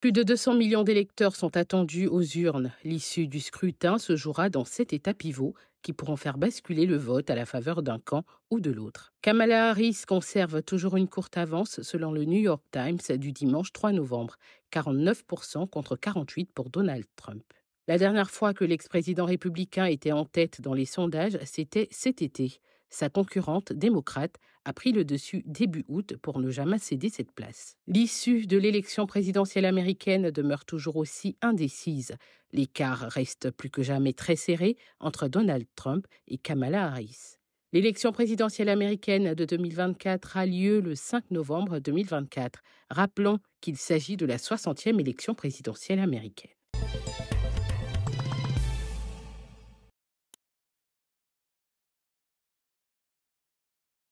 Plus de 200 millions d'électeurs sont attendus aux urnes. L'issue du scrutin se jouera dans sept états pivots qui pourront faire basculer le vote à la faveur d'un camp ou de l'autre. Kamala Harris conserve toujours une courte avance selon le New York Times du dimanche 3 novembre, 49% contre 48% pour Donald Trump. La dernière fois que l'ex-président républicain était en tête dans les sondages, c'était cet été. Sa concurrente démocrate a pris le dessus début août pour ne jamais céder cette place. L'issue de l'élection présidentielle américaine demeure toujours aussi indécise. L'écart reste plus que jamais très serré entre Donald Trump et Kamala Harris. L'élection présidentielle américaine de 2024 a lieu le 5 novembre 2024. Rappelons qu'il s'agit de la 60e élection présidentielle américaine.